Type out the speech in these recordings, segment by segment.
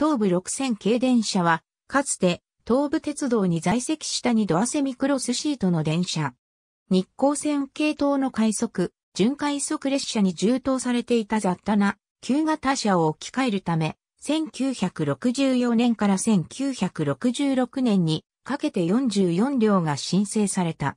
東武6000系電車は、かつて東武鉄道に在籍した2度汗ミクロスシートの電車。日光線系統の快速、巡回速列車に充当されていた雑多な旧型車を置き換えるため、1964年から1966年にかけて44両が申請された。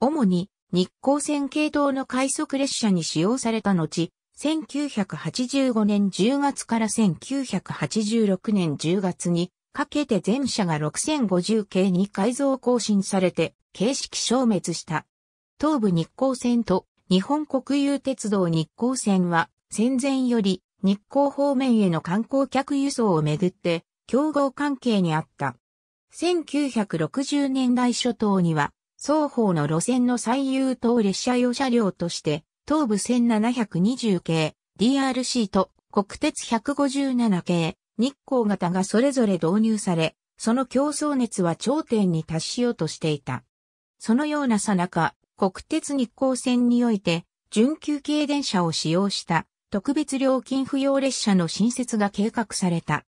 主に日光線系統の快速列車に使用された後、1985年10月から1986年10月にかけて全車が6050系に改造更新されて形式消滅した。東武日光線と日本国有鉄道日光線は戦前より日光方面への観光客輸送をめぐって競合関係にあった。1960年代初頭には双方の路線の最優等列車用車両として東部1720系 DRC と国鉄157系日光型がそれぞれ導入され、その競争熱は頂点に達しようとしていた。そのようなさなか、国鉄日光線において、準急系電車を使用した特別料金不要列車の新設が計画された。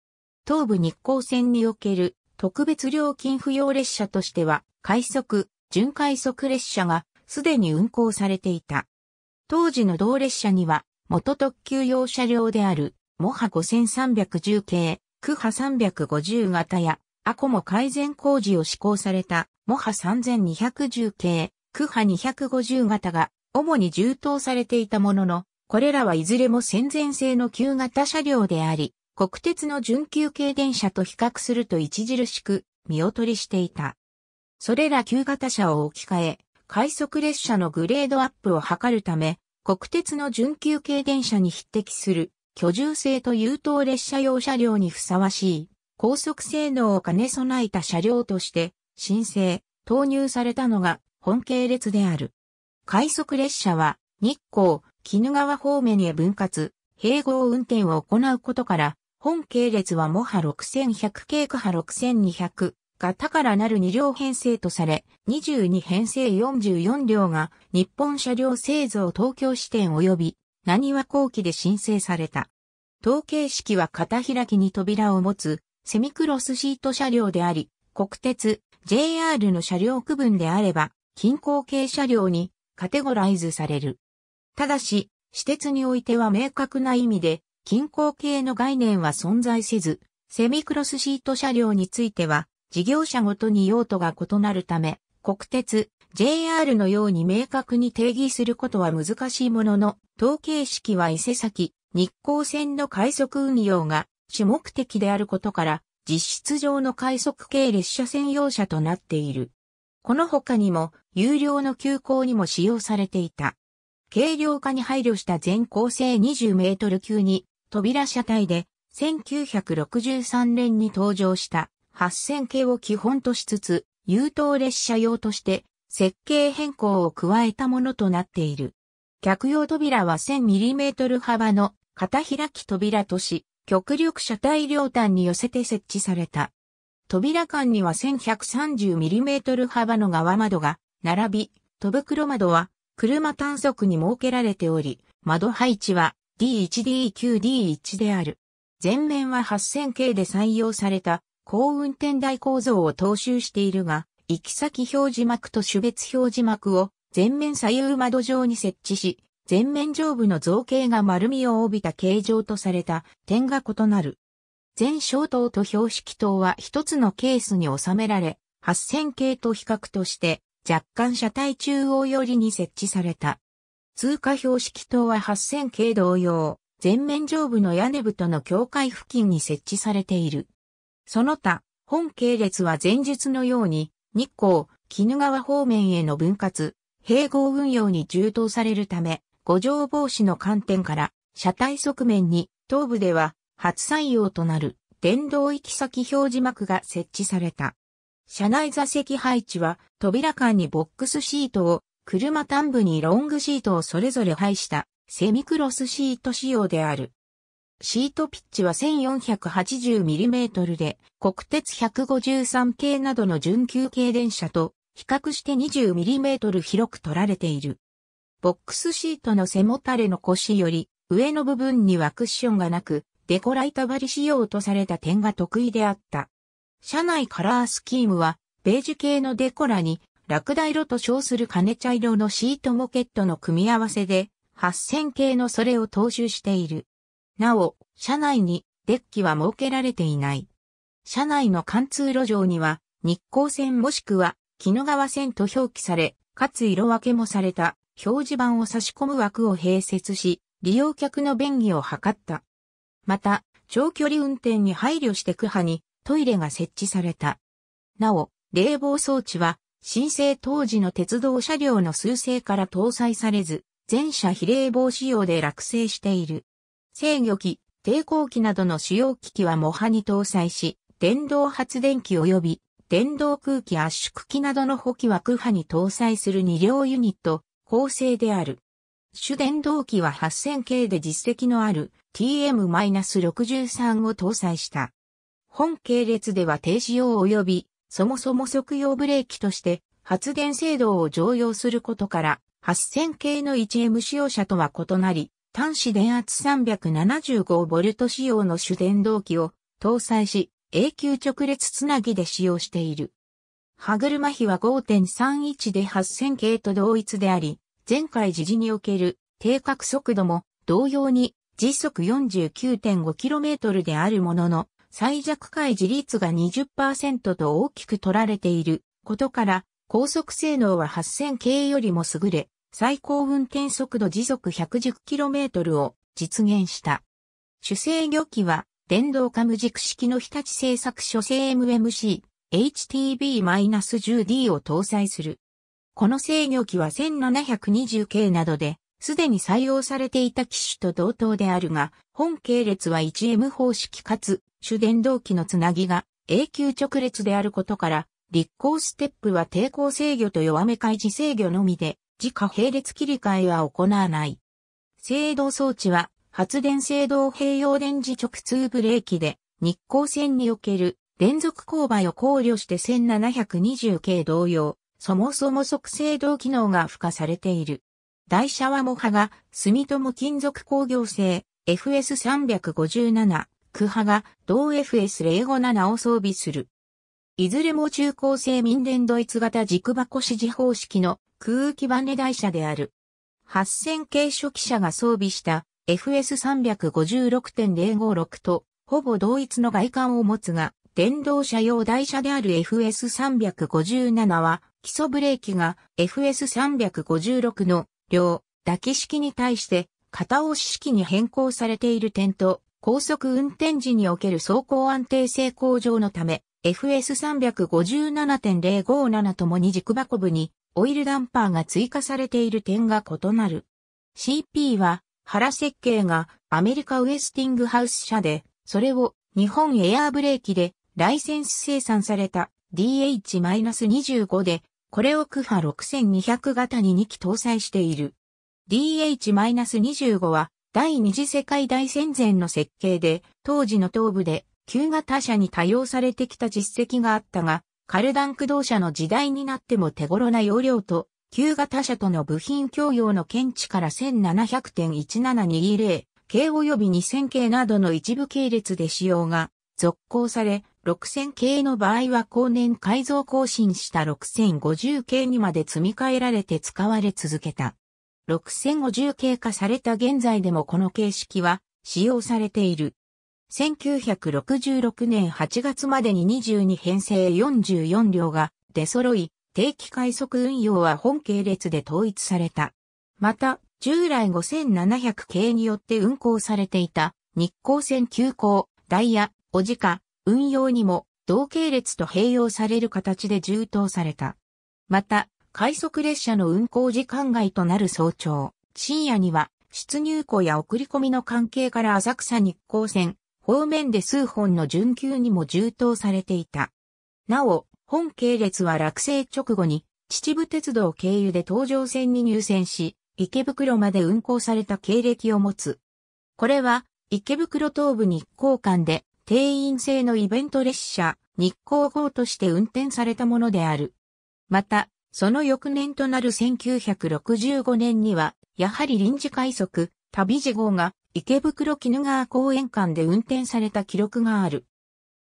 東部日光線における特別料金不要列車としては、快速、準快速列車がすでに運行されていた。当時の同列車には、元特急用車両である、モハ5310系、クハ350型や、アコモ改善工事を施行された、モハ3210系、クハ250型が、主に充当されていたものの、これらはいずれも戦前製の旧型車両であり、国鉄の準急系電車と比較すると著しく見劣りしていた。それら旧型車を置き換え、快速列車のグレードアップを図るため、国鉄の準急系電車に匹敵する居住性と優等列車用車両にふさわしい高速性能を兼ね備えた車両として申請、投入されたのが本系列である。快速列車は日光、鬼怒川方面へ分割、併合運転を行うことから、本系列はモハ6100系区波6200、がからなる2両編成とされ、22編成44両が日本車両製造東京支店及び、何は後期で申請された。統計式は肩開きに扉を持つ、セミクロスシート車両であり、国鉄、JR の車両区分であれば、近郊系車両にカテゴライズされる。ただし、私鉄においては明確な意味で、近郊系の概念は存在せず、セミクロスシート車両については、事業者ごとに用途が異なるため、国鉄、JR のように明確に定義することは難しいものの、統計式は伊勢崎、日光線の快速運用が主目的であることから、実質上の快速系列車専用車となっている。この他にも、有料の急行にも使用されていた。軽量化に配慮した全高性20メートル級に、扉車体で、1963年に登場した8000系を基本としつつ、優等列車用として設計変更を加えたものとなっている。客用扉は 1000mm 幅の片開き扉とし、極力車体両端に寄せて設置された。扉間には 1130mm 幅の側窓が並び、戸袋窓は車単速に設けられており、窓配置は D1D9D1 である。前面は8000系で採用された高運転台構造を踏襲しているが、行き先表示幕と種別表示幕を前面左右窓上に設置し、前面上部の造形が丸みを帯びた形状とされた点が異なる。全小灯と標識灯は一つのケースに収められ、8000系と比較として若干車体中央寄りに設置された。通過標識灯は8000系同様、前面上部の屋根部との境界付近に設置されている。その他、本系列は前述のように、日光、鬼怒川方面への分割、併合運用に充当されるため、五条防止の観点から、車体側面に、東部では、初採用となる、電動行き先表示幕が設置された。車内座席配置は、扉間にボックスシートを、車端部にロングシートをそれぞれ配した、セミクロスシート仕様である。シートピッチは 1480mm で、国鉄153系などの準急系電車と比較して 20mm 広く取られている。ボックスシートの背もたれの腰より上の部分にはクッションがなく、デコライタ張り仕様とされた点が得意であった。車内カラースキームは、ベージュ系のデコラに、落第色と称する金茶色のシートモケットの組み合わせで、8000系のそれを踏襲している。なお、車内にデッキは設けられていない。車内の貫通路上には、日光線もしくは、木の川線と表記され、かつ色分けもされた表示板を差し込む枠を併設し、利用客の便宜を図った。また、長距離運転に配慮して区派にトイレが設置された。なお、冷房装置は、申請当時の鉄道車両の数勢から搭載されず、全車非冷房仕様で落成している。制御機、抵抗機などの主要機器はモハに搭載し、電動発電機及び電動空気圧縮機などの補機はクハに搭載する2両ユニット、構成である。主電動機は8000系で実績のある TM-63 を搭載した。本系列では停止用及び、そもそも即用ブレーキとして発電制度を常用することから、8000系の 1M 使用者とは異なり、端子電圧 375V 仕様の主電動機を搭載し、永久直列つなぎで使用している。歯車比は5.31で8000系と同一であり、前回時事における定格速度も同様に時速 49.5km であるものの、最弱開示率が20%と大きく取られていることから、高速性能は8000系よりも優れ、最高運転速度時速 110km を実現した。主制御機は電動化無軸式の日立製作所製 MMC HTB-10D を搭載する。この制御機は 1720K などで、すでに採用されていた機種と同等であるが、本系列は 1M 方式かつ、主電動機のつなぎが永久直列であることから、立行ステップは抵抗制御と弱め開示制御のみで、自家並列切り替えは行わない。制動装置は発電制動併用電磁直通ブレーキで日光線における連続勾配を考慮して1720系同様、そもそも即制動機能が付加されている。台車はモハが住友金属工業製 FS357、クハが同 FS057 を装備する。いずれも中高生民電ドイツ型軸箱支持方式の空気バネ台車である。8000系初期車が装備した FS356.056 とほぼ同一の外観を持つが、電動車用台車である FS357 は基礎ブレーキが FS356 の両抱き式に対して片押し式に変更されている点と高速運転時における走行安定性向上のため FS357.057 ともに軸箱部にオイルダンパーが追加されている点が異なる。CP は原設計がアメリカウエスティングハウス社で、それを日本エアーブレーキでライセンス生産された DH-25 で、これをクファ6200型に2機搭載している。DH-25 は第二次世界大戦前の設計で、当時の東部で旧型車に多用されてきた実績があったが、カルダン駆動車の時代になっても手頃な容量と、旧型車との部品供用の検知から1700.17220系及び2000系などの一部系列で使用が続行され、6000系の場合は後年改造更新した6050系にまで積み替えられて使われ続けた。6050系化された現在でもこの形式は使用されている。1966年8月までに22編成44両が出揃い、定期快速運用は本系列で統一された。また、従来5700系によって運行されていた日光線急行、ダイヤ、おじか、運用にも同系列と併用される形で充当された。また、快速列車の運行時間外となる早朝、深夜には出入庫や送り込みの関係から浅草日光線、方面で数本の準急にも充当されていた。なお、本系列は落成直後に、秩父鉄道経由で東上線に入線し、池袋まで運行された経歴を持つ。これは、池袋東部日光間で、定員制のイベント列車、日光号として運転されたものである。また、その翌年となる1965年には、やはり臨時快速、旅事号が池袋鬼怒川公園間で運転された記録がある。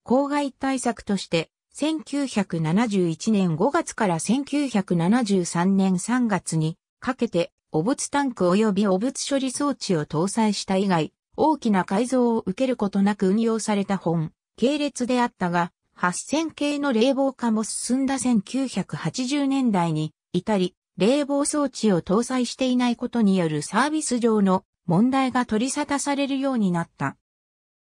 公害対策として、1971年5月から1973年3月にかけて、汚物タンク及び汚物処理装置を搭載した以外、大きな改造を受けることなく運用された本、系列であったが、8000系の冷房化も進んだ1980年代に至り、冷房装置を搭載していないことによるサービス上の問題が取り沙汰されるようになった。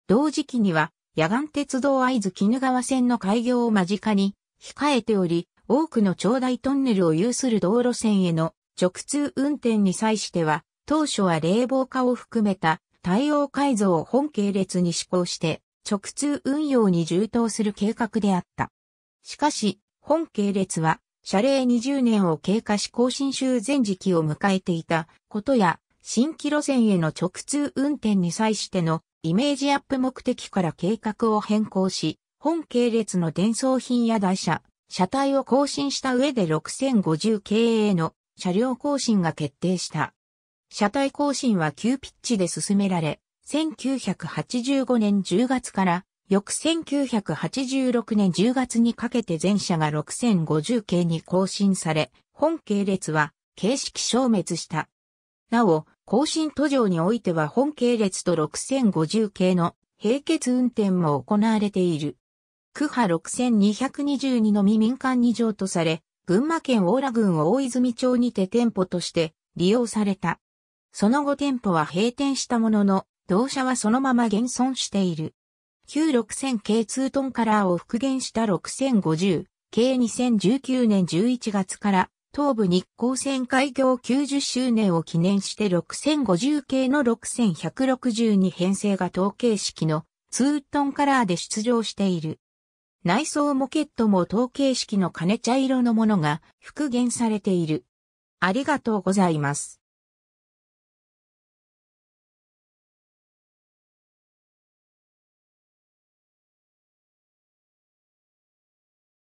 同時期には、野岸鉄道会津絹川線の開業を間近に控えており、多くの長大トンネルを有する道路線への直通運転に際しては、当初は冷房化を含めた対応改造を本系列に施行して、直通運用に充当する計画であった。しかし、本系列は、謝礼20年を経過し更新修前時期を迎えていたことや、新規路線への直通運転に際してのイメージアップ目的から計画を変更し、本系列の伝送品や台車、車体を更新した上で6050系への車両更新が決定した。車体更新は急ピッチで進められ、1985年10月から翌1986年10月にかけて全車が6050系に更新され、本系列は形式消滅した。なお、更新途上においては本系列と6050系の並結運転も行われている。区波6222のみ民間2乗とされ、群馬県大良郡大泉町にて店舗として利用された。その後店舗は閉店したものの、同社はそのまま現存している。旧6000系2トンカラーを復元した6050系2019年11月から東武日光線開業90周年を記念して6050系の6162編成が統計式のツートンカラーで出場している。内装モケットも統計式の金茶色のものが復元されている。ありがとうございます。